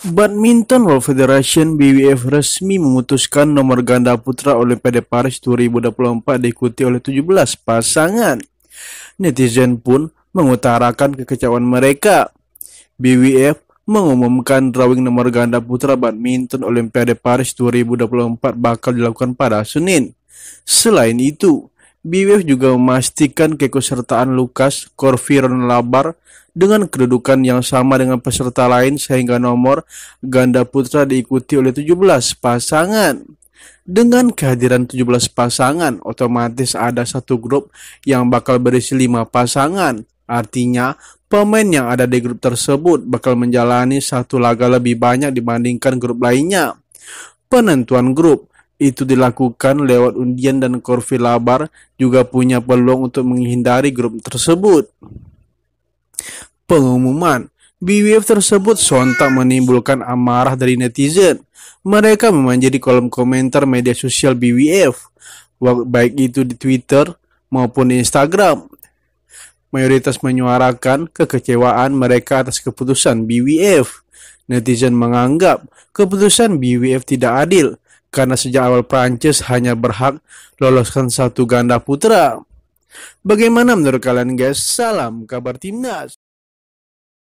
Badminton World Federation BWF resmi memutuskan nomor ganda putra Olimpiade Paris 2024 diikuti oleh 17 pasangan. Netizen pun mengutarakan kekecewaan mereka. BWF mengumumkan drawing nomor ganda putra badminton Olimpiade Paris 2024 bakal dilakukan pada Senin. Selain itu, BWF juga memastikan keikutsertaan Lukas Corviron Labar dengan kedudukan yang sama dengan peserta lain sehingga nomor ganda putra diikuti oleh 17 pasangan. Dengan kehadiran 17 pasangan, otomatis ada satu grup yang bakal berisi 5 pasangan. Artinya, pemain yang ada di grup tersebut bakal menjalani satu laga lebih banyak dibandingkan grup lainnya. Penentuan grup itu dilakukan lewat undian dan Korvi Labar juga punya peluang untuk menghindari grup tersebut pengumuman. BWF tersebut sontak menimbulkan amarah dari netizen. Mereka memanjiri kolom komentar media sosial BWF, baik itu di Twitter maupun di Instagram. Mayoritas menyuarakan kekecewaan mereka atas keputusan BWF. Netizen menganggap keputusan BWF tidak adil karena sejak awal Prancis hanya berhak loloskan satu ganda putra. Bagaimana menurut kalian guys? Salam kabar timnas.